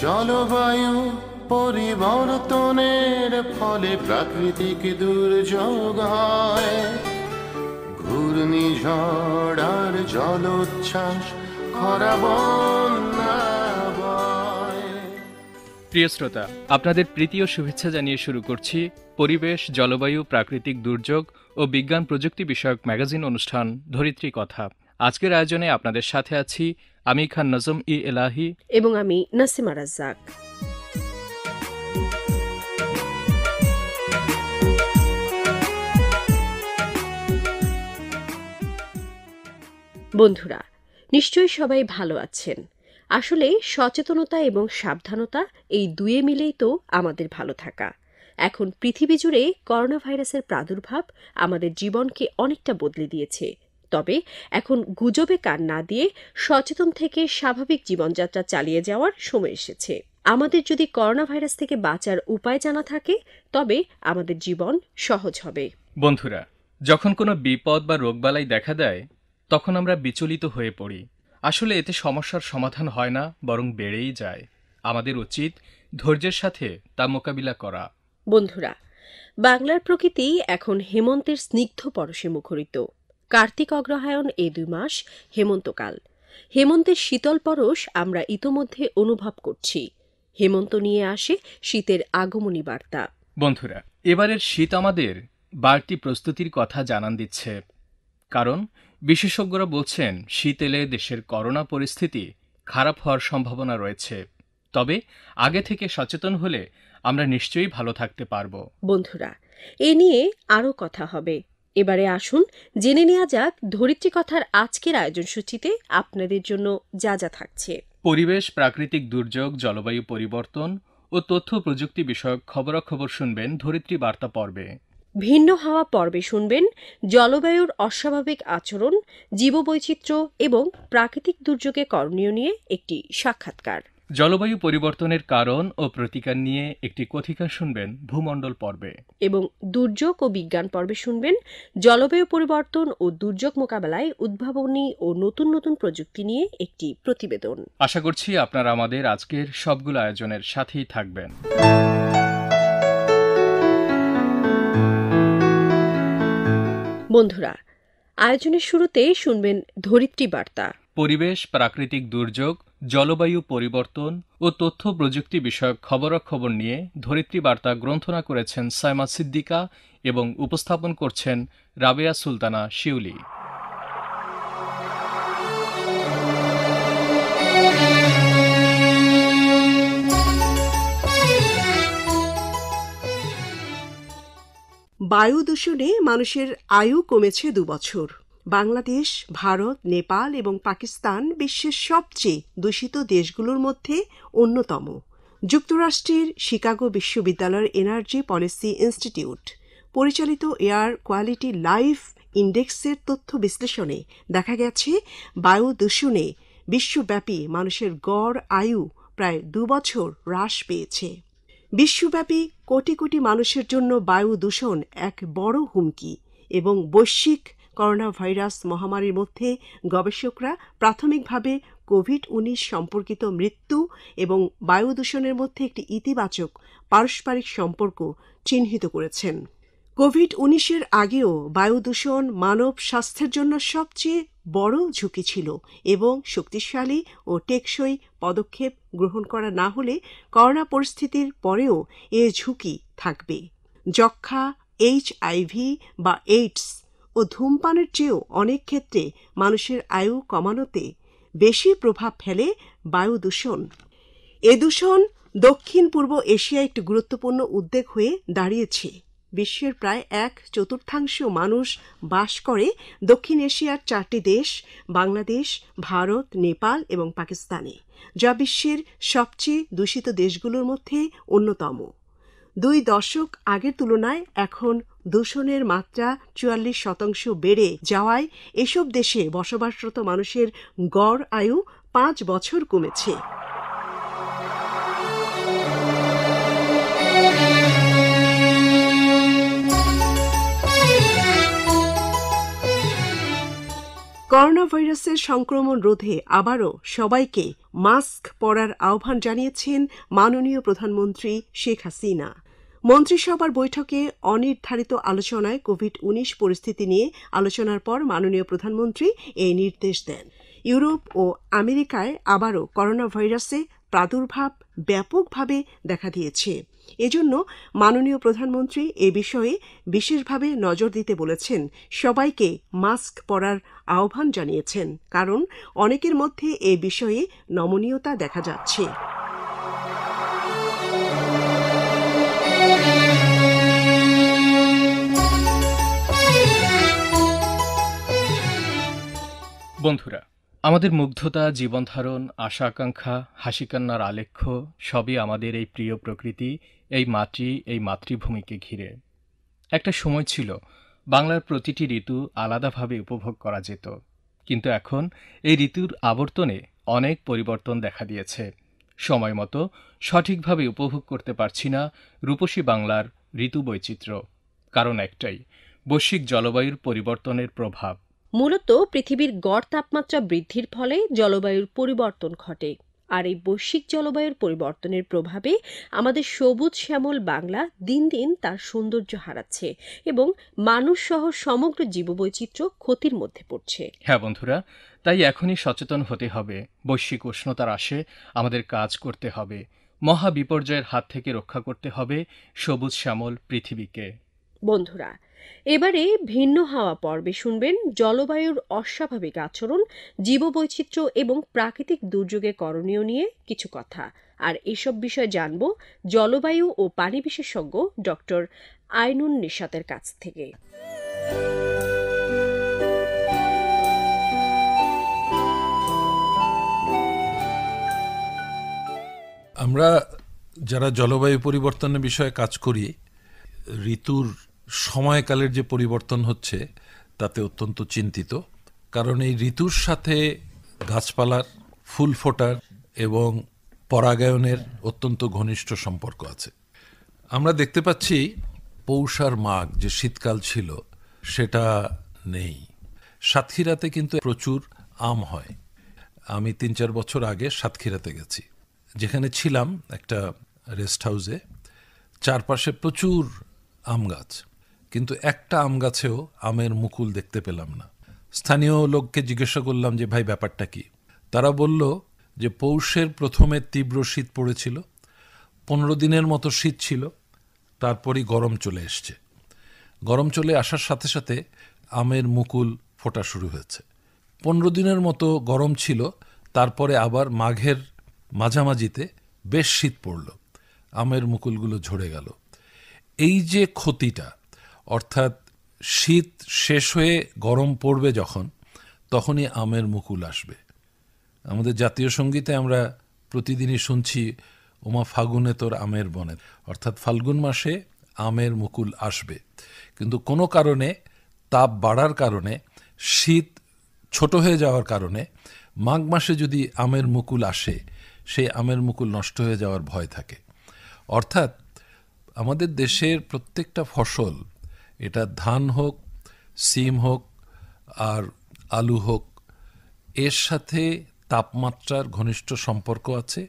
জলবায়ু পরিবর্তনের ফলে প্রাকৃতিক দুর্যোগ হয় ঘূর্ণিঝড় আর জলোচ্ছ্বাস খরা প্রিয় শ্রোতা আপনাদের প্রীতীয় শুভেচ্ছা জানিয়ে শুরু করছি পরিবেশ জলবায়ু প্রাকৃতিক দুর্যোগ ও বিজ্ঞান প্রযুক্তি বিষয়ক ম্যাগাজিন অনুষ্ঠান ধরিত্রী কথা আজকের আয়োজনে আপনাদের সাথে আছি আমি খান নজম ই এলাহি এবং আমি নাসিমা রাজ্জাক বন্ধুরা নিশ্চয়ই সবাই ভালো আছেন আসলে সচেতনতা এবং সাবধানতা এই দুয়ে মিলেই তো আমাদের ভালো থাকা এখন পৃথিবী জুড়ে করোনা ভাইরাসের প্রাদুর্ভাব আমাদের জীবনকে অনেকটা বদলে দিয়েছে তবে এখন গুজবে কান না দিয়ে সচেতন থেকে স্বাভাবিক জীবনযাত্রা চালিয়ে যাওয়ার সময় এসেছে আমাদের যদি করোনা ভাইরাস থেকে বাঁচার উপায় জানা থাকে তবে আমাদের জীবন সহজ হবে বন্ধুরা যখন কোনো বিপদ বা রোগবালাই দেখা দেয় তখন আমরা বিচলিত হয়ে পড়ি আসলে এতে সমস্যার সমাধান হয় না বরং বেড়েই যায় আমাদের উচিত ধৈর্যের সাথে তা মোকাবিলা করা বন্ধুরা বাংলার প্রকৃতি এখন হেমন্তের স্নিগ্ধ পরশে মুখরিত কার্তিক অগ্রহায়ণ এই দুই মাস হেমন্তকাল হেমন্তের শীতল পরশ আমরা ইতোমধ্যে অনুভব করছি হেমন্ত নিয়ে আসে শীতের আগমনী বার্তা বন্ধুরা এবারের শীত আমাদের বাড়তি প্রস্তুতির কথা জানান দিচ্ছে কারণ বিশেষজ্ঞরা বলছেন শীত এলে দেশের করোনা পরিস্থিতি খারাপ হওয়ার সম্ভাবনা রয়েছে তবে আগে থেকে সচেতন হলে আমরা নিশ্চয়ই ভালো থাকতে পারব বন্ধুরা এ নিয়ে আরও কথা হবে এবারে আসুন জেনে নেওয়া যাক ধরিত্রী কথার আজকের আয়োজন সূচিতে আপনাদের জন্য যা যা থাকছে পরিবেশ প্রাকৃতিক দুর্যোগ জলবায়ু পরিবর্তন ও তথ্য প্রযুক্তি বিষয়ক খবরাখবর শুনবেন ধরিত্রী বার্তা পর্বে ভিন্ন হাওয়া পর্বে শুনবেন জলবায়ুর অস্বাভাবিক আচরণ জীববৈচিত্র্য এবং প্রাকৃতিক দুর্যোগে করণীয় নিয়ে একটি সাক্ষাৎকার জলবায়ু পরিবর্তনের কারণ ও প্রতিকার নিয়ে একটি কথিকা শুনবেন ভূমণ্ডল পর্বে এবং দুর্যোগ ও বিজ্ঞান পর্বে শুনবেন জলবায়ু পরিবর্তন ও দুর্যোগ মোকাবেলায় উদ্ভাবনী ও নতুন নতুন প্রযুক্তি নিয়ে একটি প্রতিবেদন আশা করছি আপনারা আমাদের আজকের সবগুলো আয়োজনের সাথেই থাকবেন বন্ধুরা আয়োজনের শুরুতে শুনবেন ধরিত্রী বার্তা পরিবেশ প্রাকৃতিক দুর্যোগ জলবায়ু পরিবর্তন ও তথ্য প্রযুক্তি বিষয়ক খবরাখবর নিয়ে ধরিত্রী বার্তা গ্রন্থনা করেছেন সাইমা সিদ্দিকা এবং উপস্থাপন করছেন রাবেয়া সুলতানা শিউলি বায়ু দূষণে মানুষের আয়ু কমেছে দুবছর বাংলাদেশ ভারত নেপাল এবং পাকিস্তান বিশ্বের সবচেয়ে দূষিত দেশগুলোর মধ্যে অন্যতম যুক্তরাষ্ট্রের শিকাগো বিশ্ববিদ্যালয়ের এনার্জি পলিসি ইনস্টিটিউট পরিচালিত এয়ার কোয়ালিটি লাইফ ইন্ডেক্সের তথ্য বিশ্লেষণে দেখা গেছে বায়ু দূষণে বিশ্বব্যাপী মানুষের গড় আয়ু প্রায় দুবছর হ্রাস পেয়েছে বিশ্বব্যাপী কোটি কোটি মানুষের জন্য বায়ু দূষণ এক বড় হুমকি এবং বৈশ্বিক করোনা ভাইরাস মহামারীর মধ্যে গবেষকরা প্রাথমিকভাবে কোভিড উনিশ সম্পর্কিত মৃত্যু এবং বায়ু দূষণের মধ্যে একটি ইতিবাচক পারস্পরিক সম্পর্ক চিহ্নিত করেছেন কোভিড উনিশের আগেও বায়ু দূষণ মানব স্বাস্থ্যের জন্য সবচেয়ে বড় ঝুঁকি ছিল এবং শক্তিশালী ও টেকসই পদক্ষেপ গ্রহণ করা না হলে করোনা পরিস্থিতির পরেও এ ঝুঁকি থাকবে যক্ষা এইচআইভি বা এইডস ও ধূমপানের চেয়েও অনেক ক্ষেত্রে মানুষের আয়ু কমানোতে বেশি প্রভাব ফেলে বায়ু দূষণ এ দূষণ দক্ষিণ পূর্ব এশিয়া একটি গুরুত্বপূর্ণ উদ্বেগ হয়ে দাঁড়িয়েছে বিশ্বের প্রায় এক চতুর্থাংশ মানুষ বাস করে দক্ষিণ এশিয়ার চারটি দেশ বাংলাদেশ ভারত নেপাল এবং পাকিস্তানে যা বিশ্বের সবচেয়ে দূষিত দেশগুলোর মধ্যে অন্যতম দুই দশক আগের তুলনায় এখন দূষণের মাত্রা চুয়াল্লিশ শতাংশ বেড়ে যাওয়ায় এসব দেশে বসবাসরত মানুষের গড় আয়ু পাঁচ বছর কমেছে করোনা ভাইরাসের সংক্রমণ রোধে আবারও সবাইকে মাস্ক পরার আহ্বান জানিয়েছেন মাননীয় প্রধানমন্ত্রী শেখ হাসিনা মন্ত্রিসভার বৈঠকে অনির্ধারিত আলোচনায় কোভিড উনিশ পরিস্থিতি নিয়ে আলোচনার পর মাননীয় প্রধানমন্ত্রী এই নির্দেশ দেন ইউরোপ ও আমেরিকায় আবারও করোনা ভাইরাসে প্রাদুর্ভাব ব্যাপকভাবে দেখা দিয়েছে এজন্য মাননীয় প্রধানমন্ত্রী এ বিষয়ে বিশেষভাবে নজর দিতে বলেছেন সবাইকে মাস্ক পরার আহ্বান জানিয়েছেন কারণ অনেকের মধ্যে এ বিষয়ে নমনীয়তা দেখা যাচ্ছে বন্ধুরা আমাদের মুগ্ধতা জীবনধারণ আশা আকাঙ্ক্ষা হাসিকান্নার আলেখ্য সবই আমাদের এই প্রিয় প্রকৃতি এই মাটি এই মাতৃভূমিকে ঘিরে একটা সময় ছিল বাংলার প্রতিটি ঋতু আলাদাভাবে উপভোগ করা যেত কিন্তু এখন এই ঋতুর আবর্তনে অনেক পরিবর্তন দেখা দিয়েছে সময় মতো সঠিকভাবে উপভোগ করতে পারছি না রূপসী বাংলার ঋতু বৈচিত্র্য কারণ একটাই বৈশ্বিক জলবায়ুর পরিবর্তনের প্রভাব মূলত পৃথিবীর গড় তাপমাত্রা বৃদ্ধির ফলে জলবায়ুর পরিবর্তন ঘটে আর এই বৈশ্বিক জলবায়ুর পরিবর্তনের প্রভাবে আমাদের সবুজ শ্যামল বাংলা দিন দিন তার সৌন্দর্য হারাচ্ছে এবং মানুষ সহ সমগ্র জীববৈচিত্র্য ক্ষতির মধ্যে পড়ছে হ্যাঁ বন্ধুরা তাই এখনই সচেতন হতে হবে বৈশ্বিক উষ্ণতার আসে আমাদের কাজ করতে হবে মহা বিপর্যয়ের হাত থেকে রক্ষা করতে হবে সবুজ শ্যামল পৃথিবীকে বন্ধুরা এবারে ভিন্ন হাওয়া পর্বে শুনবেন জলবায়ুর অস্বাভাবিক আচরণ জীববৈচিত্র্য এবং প্রাকৃতিক দুর্যোগে করণীয় নিয়ে কিছু কথা আর এসব বিষয়ে জানব জলবায়ু ও পানি বিশেষজ্ঞ ডক্টর আইনুন নিশাতের কাছ থেকে আমরা যারা জলবায়ু পরিবর্তনের বিষয়ে কাজ করি ঋতুর সময়কালের যে পরিবর্তন হচ্ছে তাতে অত্যন্ত চিন্তিত কারণ এই ঋতুর সাথে গাছপালার ফুল ফোটার এবং পরাগায়নের অত্যন্ত ঘনিষ্ঠ সম্পর্ক আছে আমরা দেখতে পাচ্ছি পৌষার মাঘ যে শীতকাল ছিল সেটা নেই সাতক্ষীরাতে কিন্তু প্রচুর আম হয় আমি তিন চার বছর আগে সাতক্ষীরাতে গেছি যেখানে ছিলাম একটা রেস্ট হাউসে চারপাশে প্রচুর আম গাছ কিন্তু একটা আম গাছেও আমের মুকুল দেখতে পেলাম না স্থানীয় লোককে জিজ্ঞাসা করলাম যে ভাই ব্যাপারটা কি তারা বলল যে পৌষের প্রথমে তীব্র শীত পড়েছিল পনেরো দিনের মতো শীত ছিল তারপরই গরম চলে এসছে গরম চলে আসার সাথে সাথে আমের মুকুল ফোটা শুরু হয়েছে পনেরো দিনের মতো গরম ছিল তারপরে আবার মাঘের মাঝামাঝিতে বেশ শীত পড়ল আমের মুকুলগুলো ঝরে গেল এই যে ক্ষতিটা অর্থাৎ শীত শেষ হয়ে গরম পড়বে যখন তখনই আমের মুকুল আসবে আমাদের জাতীয় সঙ্গীতে আমরা প্রতিদিনই শুনছি ওমা ফাগুনে তোর আমের বনে অর্থাৎ ফাল্গুন মাসে আমের মুকুল আসবে কিন্তু কোনো কারণে তাপ বাড়ার কারণে শীত ছোট হয়ে যাওয়ার কারণে মাঘ মাসে যদি আমের মুকুল আসে সেই আমের মুকুল নষ্ট হয়ে যাওয়ার ভয় থাকে অর্থাৎ আমাদের দেশের প্রত্যেকটা ফসল এটা ধান হোক সিম হোক আর আলু হোক এর সাথে তাপমাত্রার ঘনিষ্ঠ সম্পর্ক আছে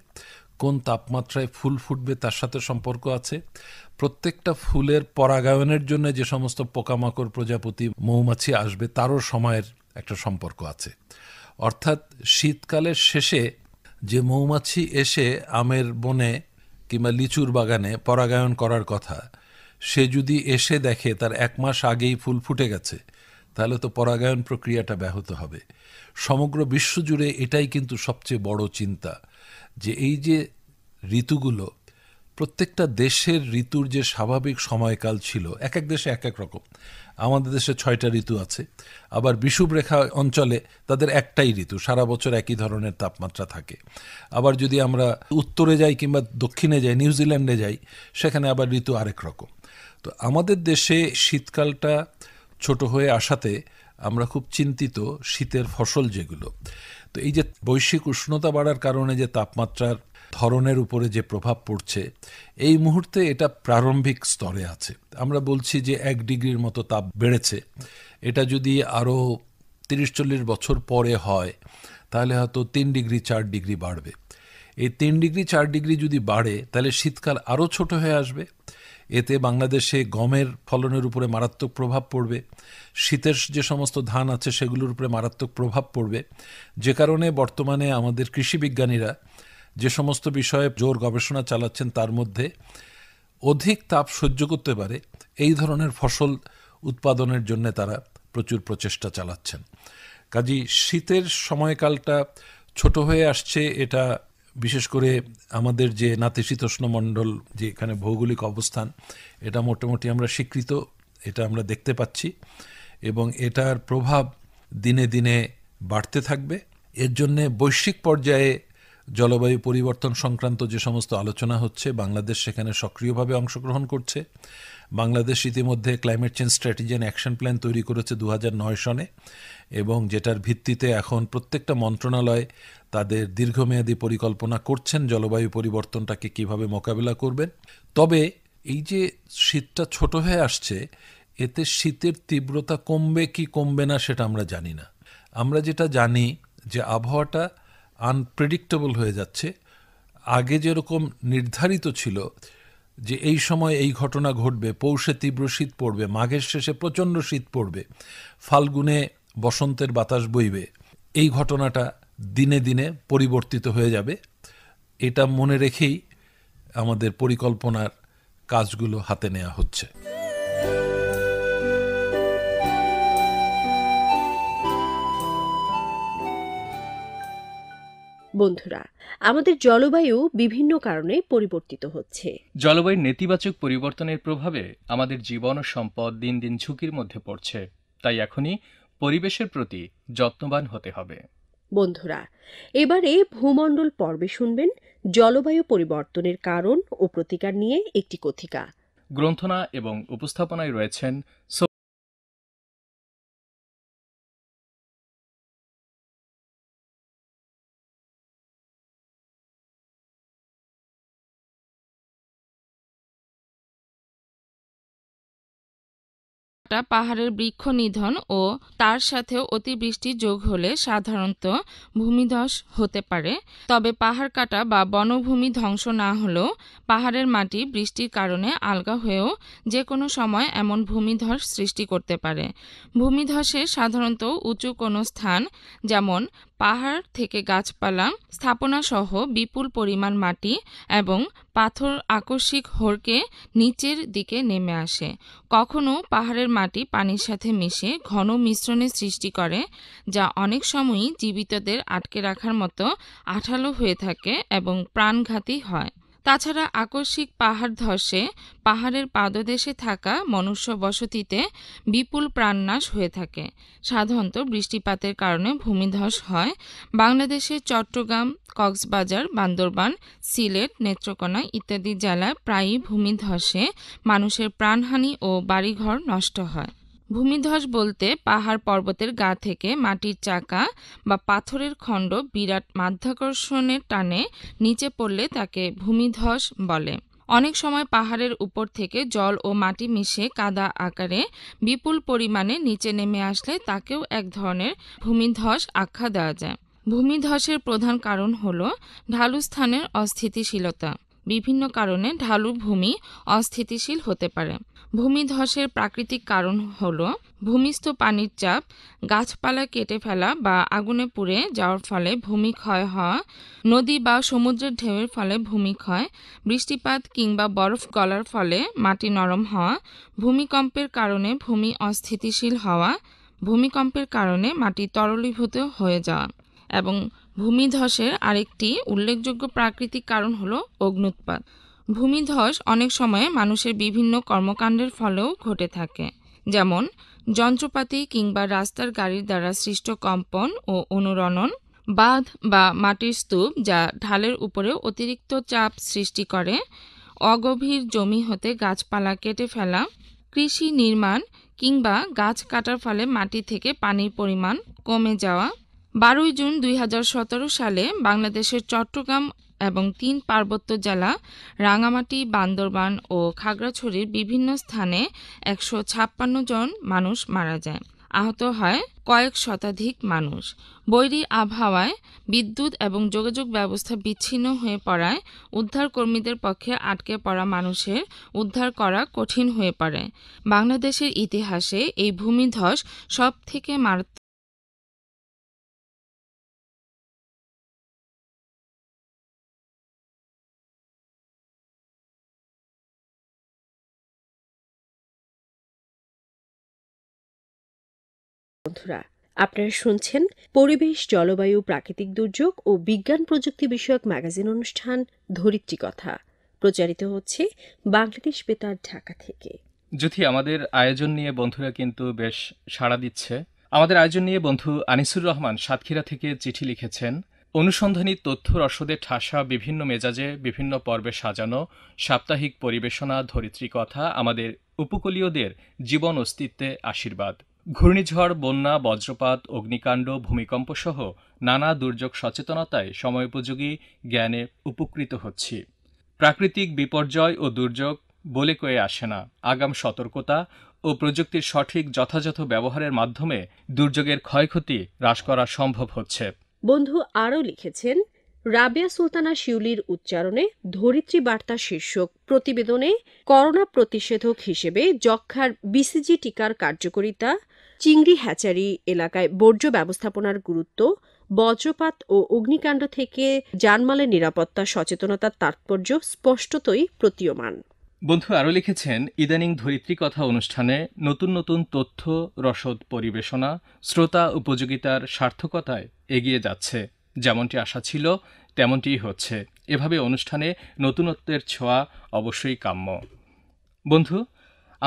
কোন তাপমাত্রায় ফুল ফুটবে তার সাথে সম্পর্ক আছে প্রত্যেকটা ফুলের পরাগায়নের জন্য যে সমস্ত পোকামাকড় প্রজাপতি মৌমাছি আসবে তারও সময়ের একটা সম্পর্ক আছে অর্থাৎ শীতকালের শেষে যে মৌমাছি এসে আমের বনে কিংবা লিচুর বাগানে পরাগায়ন করার কথা সে যদি এসে দেখে তার এক মাস আগেই ফুল ফুটে গেছে তাহলে তো পরাগায়ন প্রক্রিয়াটা ব্যাহত হবে সমগ্র বিশ্বজুড়ে এটাই কিন্তু সবচেয়ে বড় চিন্তা যে এই যে ঋতুগুলো প্রত্যেকটা দেশের ঋতুর যে স্বাভাবিক সময়কাল ছিল এক এক দেশে এক এক রকম আমাদের দেশে ছয়টা ঋতু আছে আবার বিষুবরেখা অঞ্চলে তাদের একটাই ঋতু সারা বছর একই ধরনের তাপমাত্রা থাকে আবার যদি আমরা উত্তরে যাই কিংবা দক্ষিণে যাই নিউজিল্যান্ডে যাই সেখানে আবার ঋতু আরেক রকম তো আমাদের দেশে শীতকালটা ছোট হয়ে আসাতে আমরা খুব চিন্তিত শীতের ফসল যেগুলো তো এই যে বৈশ্বিক উষ্ণতা বাড়ার কারণে যে তাপমাত্রার ধরনের উপরে যে প্রভাব পড়ছে এই মুহূর্তে এটা প্রারম্ভিক স্তরে আছে আমরা বলছি যে এক ডিগ্রির মতো তাপ বেড়েছে এটা যদি আরও তিরিশ চল্লিশ বছর পরে হয় তাহলে হয়তো তিন ডিগ্রি চার ডিগ্রি বাড়বে এই তিন ডিগ্রি চার ডিগ্রি যদি বাড়ে তাহলে শীতকাল আরও ছোট হয়ে আসবে এতে বাংলাদেশে গমের ফলনের উপরে মারাত্মক প্রভাব পড়বে শীতের যে সমস্ত ধান আছে সেগুলোর উপরে মারাত্মক প্রভাব পড়বে যে কারণে বর্তমানে আমাদের কৃষি বিজ্ঞানীরা যে সমস্ত বিষয়ে জোর গবেষণা চালাচ্ছেন তার মধ্যে অধিক তাপ সহ্য করতে পারে এই ধরনের ফসল উৎপাদনের জন্য তারা প্রচুর প্রচেষ্টা চালাচ্ছেন কাজী শীতের সময়কালটা ছোট হয়ে আসছে এটা বিশেষ করে আমাদের যে নাতিশীতোষ্ণ মণ্ডল যে এখানে ভৌগোলিক অবস্থান এটা মোটামুটি আমরা স্বীকৃত এটা আমরা দেখতে পাচ্ছি এবং এটার প্রভাব দিনে দিনে বাড়তে থাকবে এর জন্যে বৈশ্বিক পর্যায়ে জলবায়ু পরিবর্তন সংক্রান্ত যে সমস্ত আলোচনা হচ্ছে বাংলাদেশ সেখানে সক্রিয়ভাবে অংশগ্রহণ করছে বাংলাদেশ ইতিমধ্যে climate change strategy and action plan তৈরি করেছে দু সনে এবং যেটার ভিত্তিতে এখন প্রত্যেকটা মন্ত্রণালয় তাদের দীর্ঘমেয়াদী পরিকল্পনা করছেন জলবায়ু পরিবর্তনটাকে কিভাবে মোকাবিলা করবেন তবে এই যে শীতটা ছোট হয়ে আসছে এতে শীতের তীব্রতা কমবে কি কমবে না সেটা আমরা জানি না আমরা যেটা জানি যে আবহাওয়াটা আনপ্রেডিক্টেবল হয়ে যাচ্ছে আগে যেরকম নির্ধারিত ছিল যে এই সময় এই ঘটনা ঘটবে পৌষে তীব্র শীত পড়বে মাঘের শেষে প্রচণ্ড শীত পড়বে ফাল্গুনে বসন্তের বাতাস বইবে এই ঘটনাটা দিনে দিনে পরিবর্তিত হয়ে যাবে এটা মনে রেখেই আমাদের পরিকল্পনার কাজগুলো হাতে নেওয়া হচ্ছে বন্ধুরা আমাদের জলবায়ু বিভিন্ন কারণে পরিবর্তিত হচ্ছে জলবায়ুর নেতিবাচক পরিবর্তনের প্রভাবে আমাদের জীবন ও সম্পদ দিন দিন ঝুঁকির মধ্যে পড়ছে তাই এখনই পরিবেশের প্রতি যত্নবান হতে হবে বন্ধুরা এবারে ভূমণ্ডল পর্বে শুনবেন জলবায়ু পরিবর্তনের কারণ ও প্রতিকার নিয়ে একটি কথিকা গ্রন্থনা এবং উপস্থাপনায় রয়েছেন পাহাড়ের বৃক্ষ নিধন ও তার সাথে অতিবৃষ্টি যোগ হলে সাধারণত ভূমিধস হতে পারে তবে পাহাড় কাটা বা বনভূমি ধ্বংস না হলেও পাহাড়ের মাটি বৃষ্টির কারণে আলগা হয়েও যে কোনো সময় এমন ভূমিধস সৃষ্টি করতে পারে ভূমিধসে সাধারণত উঁচু কোনো স্থান যেমন পাহাড় থেকে গাছপালা স্থাপনাসহ বিপুল পরিমাণ মাটি এবং পাথর আকস্মিক হোরকে নিচের দিকে নেমে আসে কখনো পাহাড়ের মাটি পানির সাথে মিশে ঘন মিশ্রণের সৃষ্টি করে যা অনেক সময়ই জীবিতদের আটকে রাখার মতো আঠালো হয়ে থাকে এবং প্রাণঘাতী হয় তাছাড়া আকস্মিক পাহাড় ধসে পাহাড়ের পাদদেশে থাকা মনুষ্য বসতিতে বিপুল প্রাণনাশ হয়ে থাকে সাধারণত বৃষ্টিপাতের কারণে ভূমিধস হয় বাংলাদেশের চট্টগ্রাম কক্সবাজার বান্দরবান সিলেট নেত্রকোনা ইত্যাদি জেলায় প্রায়ই ভূমিধসে মানুষের প্রাণহানি ও বাড়িঘর নষ্ট হয় ভূমিধ্বস বলতে পাহাড় পর্বতের গা থেকে মাটির চাকা বা পাথরের খণ্ড বিরাট মাধ্যাকর্ষণের টানে নিচে পড়লে তাকে ভূমিধ্বস বলে অনেক সময় পাহাড়ের উপর থেকে জল ও মাটি মিশে কাদা আকারে বিপুল পরিমাণে নিচে নেমে আসলে তাকেও এক ধরনের ভূমিধ্বস আখ্যা দেওয়া যায় ভূমিধ্বসের প্রধান কারণ হল ঢালুস্থানের অস্থিতিশীলতা বিভিন্ন কারণে ঢালু ভূমি অস্থিতিশীল হতে পারে ভূমিধসের প্রাকৃতিক কারণ হল ভূমিস্থ পানির চাপ গাছপালা কেটে ফেলা বা আগুনে পুড়ে যাওয়ার ফলে ভূমি ক্ষয় হওয়া নদী বা সমুদ্রের ঢেউয়ের ফলে ভূমি ক্ষয় বৃষ্টিপাত কিংবা বরফ গলার ফলে মাটি নরম হওয়া ভূমিকম্পের কারণে ভূমি অস্থিতিশীল হওয়া ভূমিকম্পের কারণে মাটি তরলীভূত হয়ে যাওয়া এবং ভূমিধসের আরেকটি উল্লেখযোগ্য প্রাকৃতিক কারণ হলো অগ্নুৎপাত ভূমিধস অনেক সময় মানুষের বিভিন্ন কর্মকাণ্ডের ফলেও ঘটে থাকে যেমন যন্ত্রপাতি কিংবা রাস্তার গাড়ির দ্বারা সৃষ্ট কম্পন ও অনুরণন বাঁধ বা মাটির স্তূপ যা ঢালের উপরে অতিরিক্ত চাপ সৃষ্টি করে অগভীর জমি হতে গাছপালা কেটে ফেলা কৃষি নির্মাণ কিংবা গাছ কাটার ফলে মাটি থেকে পানির পরিমাণ কমে যাওয়া বারোই জুন দুই সালে বাংলাদেশের চট্টগ্রাম এবং তিন পার্বত্য জেলা রাঙামাটি বান্দরবান ও খাগড়াছড়ির বিভিন্ন স্থানে একশো ছাপ্পান্ন জন মানুষ মারা যায় আহত হয় কয়েক শতাধিক মানুষ বৈরী আবহাওয়ায় বিদ্যুৎ এবং যোগাযোগ ব্যবস্থা বিচ্ছিন্ন হয়ে পড়ায় উদ্ধারকর্মীদের পক্ষে আটকে পড়া মানুষের উদ্ধার করা কঠিন হয়ে পড়ে বাংলাদেশের ইতিহাসে এই ভূমিধস সব থেকে মারাত্মক বন্ধুরা আপনারা শুনছেন পরিবেশ জলবায়ু প্রাকৃতিক দুর্যোগ ও বিজ্ঞান প্রযুক্তি বিষয়ক ম্যাগাজিন অনুষ্ঠান ধরিত্রী কথা প্রচারিত হচ্ছে বাংলাদেশ বেতার ঢাকা থেকে যদি আমাদের আয়োজন নিয়ে বন্ধুরা কিন্তু বেশ সাড়া দিচ্ছে আমাদের আয়োজন নিয়ে বন্ধু আনিসুর রহমান সাতক্ষীরা থেকে চিঠি লিখেছেন অনুসন্ধানী তথ্য রসদে ঠাসা বিভিন্ন মেজাজে বিভিন্ন পর্বে সাজানো সাপ্তাহিক পরিবেশনা ধরিত্রী কথা আমাদের উপকূলীয়দের জীবন অস্তিত্বে আশীর্বাদ ঘূর্ণিঝড় বন্যা বজ্রপাত অগ্নিকাণ্ড ভূমিকম্প সহ নানা দুর্যোগ সচেতনতায় সময়োপযোগী জ্ঞানে উপকৃত হচ্ছি প্রাকৃতিক বিপর্যয় ও দুর্যোগ বলে কয়ে আসে না আগাম সতর্কতা ও প্রযুক্তির সঠিক যথাযথ ব্যবহারের মাধ্যমে দুর্যোগের ক্ষয়ক্ষতি হ্রাস করা সম্ভব হচ্ছে বন্ধু আরও লিখেছেন রাবিয়া সুলতানা শিউলির উচ্চারণে ধরিত্রী বার্তা শীর্ষক প্রতিবেদনে করোনা প্রতিষেধক হিসেবে যক্ষার বিসিজি টিকার কার্যকরিতা চিংড়ি হ্যাচারি এলাকায় বর্জ্য ব্যবস্থাপনার গুরুত্ব বজ্রপাত ও অগ্নিকাণ্ড থেকে জানমালের নিরাপত্তা সচেতনতার তাৎপর্য স্পষ্টতই প্রতীয়মান বন্ধু আরও লিখেছেন ইদানিং ধরিত্রী কথা অনুষ্ঠানে নতুন নতুন তথ্য রসদ পরিবেশনা শ্রোতা উপযোগিতার সার্থকতায় এগিয়ে যাচ্ছে যেমনটি আশা ছিল তেমনটি হচ্ছে এভাবে অনুষ্ঠানে নতুনত্বের ছোঁয়া অবশ্যই কাম্য বন্ধু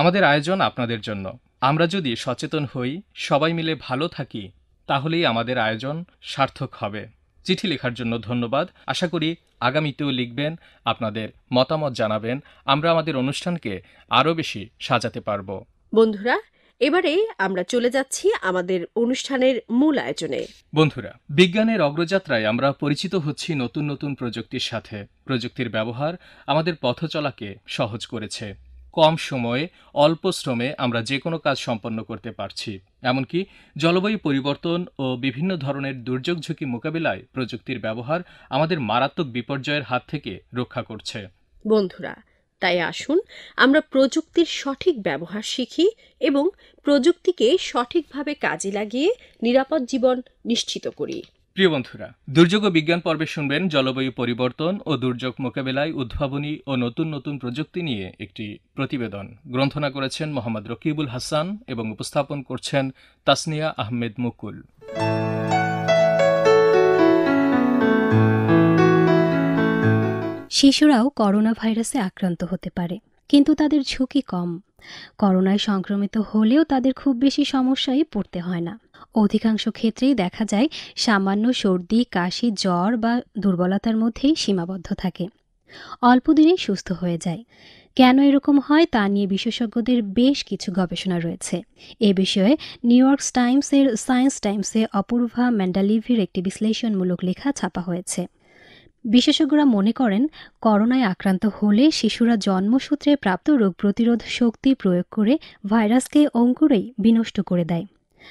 আমাদের আয়োজন আপনাদের জন্য আমরা যদি সচেতন হই সবাই মিলে ভালো থাকি তাহলেই আমাদের আয়োজন সার্থক হবে চিঠি লেখার জন্য ধন্যবাদ আশা করি আগামীতেও লিখবেন আপনাদের মতামত জানাবেন আমরা আমাদের অনুষ্ঠানকে আরও বেশি সাজাতে পারব বন্ধুরা এবারে আমরা চলে যাচ্ছি আমাদের অনুষ্ঠানের মূল আয়োজনে বন্ধুরা বিজ্ঞানের অগ্রযাত্রায় আমরা পরিচিত হচ্ছি নতুন নতুন প্রযুক্তির সাথে প্রযুক্তির ব্যবহার আমাদের পথ চলাকে সহজ করেছে কম সময়ে অল্প শ্রমে আমরা যে কোনো কাজ সম্পন্ন করতে পারছি এমনকি জলবায়ু পরিবর্তন ও বিভিন্ন ধরনের দুর্যোগ ঝুঁকি মোকাবিলায় প্রযুক্তির ব্যবহার আমাদের মারাত্মক বিপর্যয়ের হাত থেকে রক্ষা করছে বন্ধুরা তাই আসুন আমরা প্রযুক্তির সঠিক ব্যবহার শিখি এবং প্রযুক্তিকে সঠিকভাবে কাজে লাগিয়ে নিরাপদ জীবন নিশ্চিত করি প্রিয় বন্ধুরা দুর্যোগ ও বিজ্ঞান পর্বে শুনবেন জলবায়ু পরিবর্তন ও দুর্যোগ মোকাবেলায় উদ্ভাবনী ও নতুন নতুন প্রযুক্তি নিয়ে একটি প্রতিবেদন গ্রন্থনা করেছেন মোহাম্মদ রকিবুল হাসান এবং উপস্থাপন করছেন তাসনিয়া আহমেদ মুকুল শিশুরাও করোনা ভাইরাসে আক্রান্ত হতে পারে কিন্তু তাদের ঝুঁকি কম করোনায় সংক্রমিত হলেও তাদের খুব বেশি সমস্যায় পড়তে হয় না অধিকাংশ ক্ষেত্রেই দেখা যায় সামান্য সর্দি কাশি জ্বর বা দুর্বলতার মধ্যেই সীমাবদ্ধ থাকে অল্পদিনেই সুস্থ হয়ে যায় কেন এরকম হয় তা নিয়ে বিশেষজ্ঞদের বেশ কিছু গবেষণা রয়েছে এ বিষয়ে নিউ ইয়র্ক টাইমসের সায়েন্স টাইমসে অপূর্ভা ম্যান্ডালিভির একটি বিশ্লেষণমূলক লেখা ছাপা হয়েছে বিশেষজ্ঞরা মনে করেন করোনায় আক্রান্ত হলে শিশুরা জন্মসূত্রে প্রাপ্ত রোগ প্রতিরোধ শক্তি প্রয়োগ করে ভাইরাসকে অঙ্কুরেই বিনষ্ট করে দেয়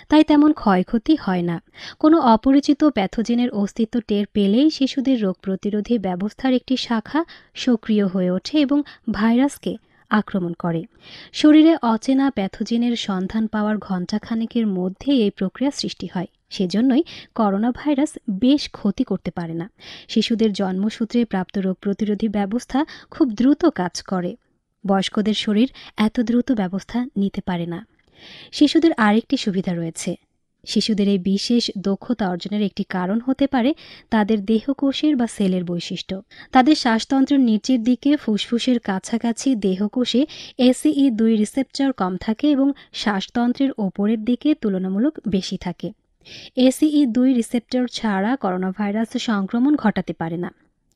তাই তেমন ক্ষয়ক্ষতি হয় না কোনো অপরিচিত প্যাথোজেনের অস্তিত্ব টের পেলেই শিশুদের রোগ প্রতিরোধী ব্যবস্থার একটি শাখা সক্রিয় হয়ে ওঠে এবং ভাইরাসকে আক্রমণ করে শরীরে অচেনা প্যাথোজেনের সন্ধান পাওয়ার ঘণ্টাখানেকের মধ্যে এই প্রক্রিয়া সৃষ্টি হয় সেজন্যই করোনা ভাইরাস বেশ ক্ষতি করতে পারে না শিশুদের জন্মসূত্রে প্রাপ্ত রোগ প্রতিরোধী ব্যবস্থা খুব দ্রুত কাজ করে বয়স্কদের শরীর এত দ্রুত ব্যবস্থা নিতে পারে না শিশুদের আরেকটি সুবিধা রয়েছে শিশুদের এই বিশেষ দক্ষতা অর্জনের একটি কারণ হতে পারে তাদের দেহকোষের বা সেলের বৈশিষ্ট্য তাদের শ্বাসতন্ত্রের নিচের দিকে ফুসফুসের কাছাকাছি দেহকোষে এসিই দুই রিসেপ্টর কম থাকে এবং শ্বাসতন্ত্রের ওপরের দিকে তুলনামূলক বেশি থাকে এসিই দুই রিসেপ্টর ছাড়া করোনাভাইরাস সংক্রমণ ঘটাতে পারে না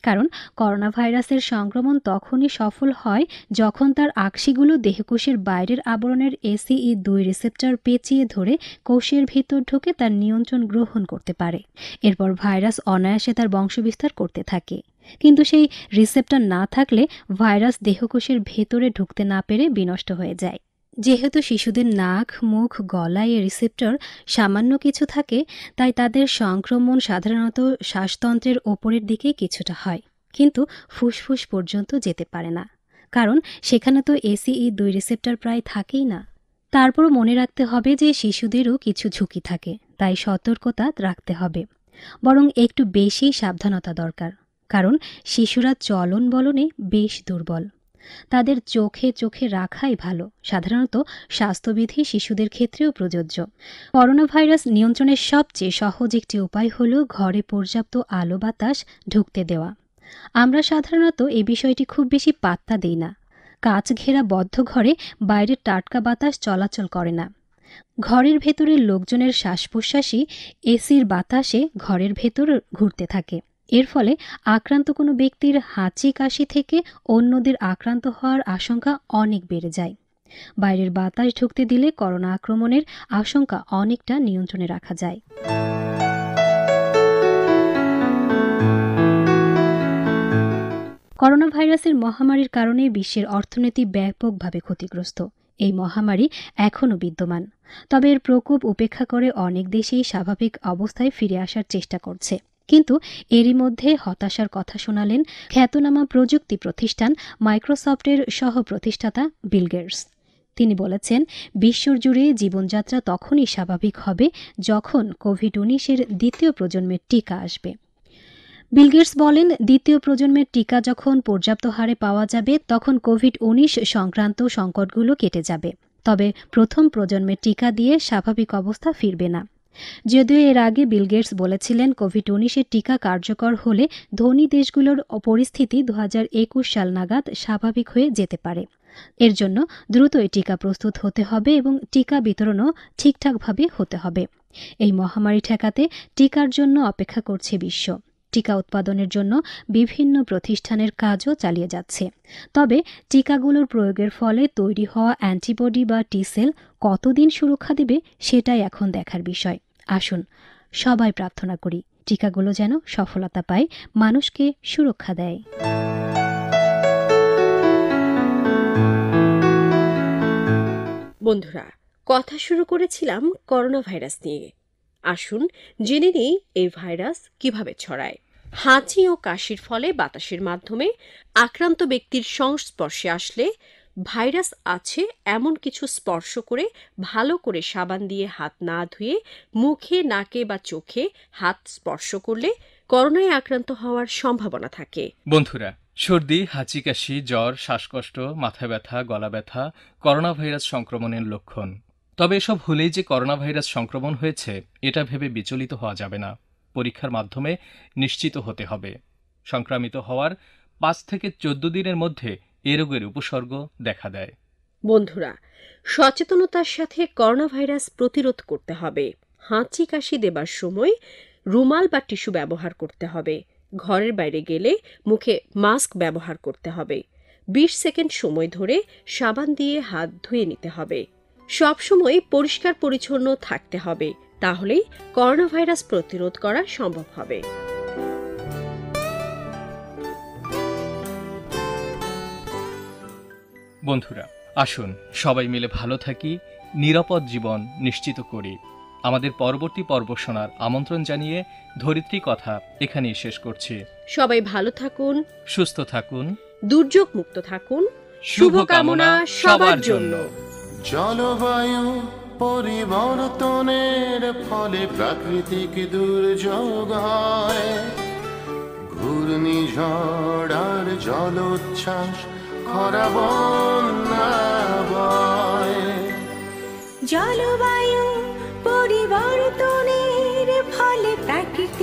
কারণ করোনাভাইরাসের সংক্রমণ তখনই সফল হয় যখন তার আকশিগুলো দেহকোষের বাইরের আবরণের এসিই দুই রিসেপ্টর পেঁচিয়ে ধরে কোষের ভেতর ঢুকে তার নিয়ন্ত্রণ গ্রহণ করতে পারে এরপর ভাইরাস অনায়াসে তার বংশবিস্তার করতে থাকে কিন্তু সেই রিসেপ্টর না থাকলে ভাইরাস দেহকোষের ভেতরে ঢুকতে না পেরে বিনষ্ট হয়ে যায় যেহেতু শিশুদের নাক মুখ গলায় রিসেপ্টর সামান্য কিছু থাকে তাই তাদের সংক্রমণ সাধারণত শ্বাসতন্ত্রের ওপরের দিকে কিছুটা হয় কিন্তু ফুসফুস পর্যন্ত যেতে পারে না কারণ সেখানে তো এসিই e দুই রিসেপ্টর প্রায় থাকেই না তারপরও মনে রাখতে হবে যে শিশুদেরও কিছু ঝুঁকি থাকে তাই সতর্কতা রাখতে হবে বরং একটু বেশি সাবধানতা দরকার কারণ শিশুরা চলন বলনে বেশ দুর্বল তাদের চোখে চোখে রাখাই ভালো সাধারণত স্বাস্থ্যবিধি শিশুদের ক্ষেত্রেও প্রযোজ্য করোনা ভাইরাস নিয়ন্ত্রণের সবচেয়ে সহজ একটি উপায় হল ঘরে পর্যাপ্ত আলো বাতাস ঢুকতে দেওয়া আমরা সাধারণত এই বিষয়টি খুব বেশি পাত্তা দিই না কাঁচ ঘেরা বদ্ধ ঘরে বাইরে টাটকা বাতাস চলাচল করে না ঘরের ভেতরের লোকজনের শ্বাস প্রশ্বাসই এসির বাতাসে ঘরের ভেতর ঘুরতে থাকে এর ফলে আক্রান্ত কোনো ব্যক্তির হাঁচি কাশি থেকে অন্যদের আক্রান্ত হওয়ার আশঙ্কা অনেক বেড়ে যায় বাইরের বাতাস ঢুকতে দিলে করোনা আক্রমণের আশঙ্কা অনেকটা নিয়ন্ত্রণে রাখা যায় করোনা ভাইরাসের মহামারীর কারণে বিশ্বের অর্থনীতি ব্যাপকভাবে ক্ষতিগ্রস্ত এই মহামারী এখনও বিদ্যমান তবে এর প্রকোপ উপেক্ষা করে অনেক দেশেই স্বাভাবিক অবস্থায় ফিরে আসার চেষ্টা করছে কিন্তু এরই মধ্যে হতাশার কথা শোনালেন খ্যাতনামা প্রযুক্তি প্রতিষ্ঠান মাইক্রোসফটের সহ প্রতিষ্ঠাতা বিলগেটস তিনি বলেছেন বিশ্বজুড়ে জীবনযাত্রা তখনই স্বাভাবিক হবে যখন কোভিড উনিশের দ্বিতীয় প্রজন্মের টিকা আসবে বিলগেটস বলেন দ্বিতীয় প্রজন্মের টিকা যখন পর্যাপ্ত হারে পাওয়া যাবে তখন কোভিড উনিশ সংক্রান্ত সংকটগুলো কেটে যাবে তবে প্রথম প্রজন্মের টিকা দিয়ে স্বাভাবিক অবস্থা ফিরবে না যদিও এর আগে বিল গেটস বলেছিলেন কোভিড উনিশের টিকা কার্যকর হলে ধনী দেশগুলোর পরিস্থিতি দু সাল নাগাদ স্বাভাবিক হয়ে যেতে পারে এর জন্য দ্রুতই টিকা প্রস্তুত হতে হবে এবং টিকা বিতরণও ঠিকঠাকভাবে হতে হবে এই মহামারী ঠেকাতে টিকার জন্য অপেক্ষা করছে বিশ্ব টিকা উৎপাদনের জন্য বিভিন্ন প্রতিষ্ঠানের কাজও চালিয়ে যাচ্ছে তবে টিকাগুলোর প্রয়োগের ফলে তৈরি হওয়া অ্যান্টিবডি বা টি সেল কতদিন সুরক্ষা দেবে সেটাই এখন দেখার বিষয় আসুন সবাই প্রার্থনা করি টিকাগুলো যেন সফলতা পায় মানুষকে সুরক্ষা দেয় বন্ধুরা কথা শুরু করেছিলাম করোনা ভাইরাস নিয়ে আসুন জেনে নেই এই ভাইরাস কিভাবে ছড়ায় হাঁচি ও কাশির ফলে বাতাসের মাধ্যমে আক্রান্ত ব্যক্তির সংস্পর্শে আসলে ভাইরাস আছে এমন কিছু স্পর্শ করে ভালো করে সাবান দিয়ে হাত না ধুয়ে মুখে নাকে বা চোখে হাত স্পর্শ করলে করোনায় আক্রান্ত হওয়ার সম্ভাবনা থাকে বন্ধুরা সর্দি হাঁচি কাশি জ্বর শ্বাসকষ্ট মাথা ব্যথা গলা ব্যথা করোনা ভাইরাস সংক্রমণের লক্ষণ তবে এসব হলেই যে করোনা ভাইরাস সংক্রমণ হয়েছে এটা ভেবে বিচলিত হওয়া যাবে না পরীক্ষার মাধ্যমে নিশ্চিত হতে হবে সংক্রামিত হওয়ার পাঁচ থেকে চোদ্দ দিনের মধ্যে এ রোগের উপসর্গ দেখা দেয় বন্ধুরা সচেতনতার সাথে করোনা ভাইরাস প্রতিরোধ করতে হবে হাঁচি কাশি দেবার সময় রুমাল বা টিস্যু ব্যবহার করতে হবে ঘরের বাইরে গেলে মুখে মাস্ক ব্যবহার করতে হবে বিশ সেকেন্ড সময় ধরে সাবান দিয়ে হাত ধুয়ে নিতে হবে সবসময় পরিষ্কার পরিচ্ছন্ন থাকতে হবে তাহলেই করোনা ভাইরাস প্রতিরোধ করা সম্ভব হবে বন্ধুরা আসুন সবাই মিলে ভালো থাকি নিরাপদ জীবন নিশ্চিত করি আমাদের পরবর্তী পর্ব শোনার আমন্ত্রণ জানিয়ে ধরিত্রী কথা এখানেই শেষ করছি সবাই ভালো থাকুন সুস্থ থাকুন দুর্যোগ মুক্ত থাকুন শুভকামনা সবার জন্য জলবায়ু পরিবর্তনের ফলে প্রাকৃতিক দুর্যোগ হয় ঘূর্ণিঝড় আর জলোচ্ছ্বাস খরা বন্যা জলবায়ু পরিবর্তনের ফলে প্রাকৃতিক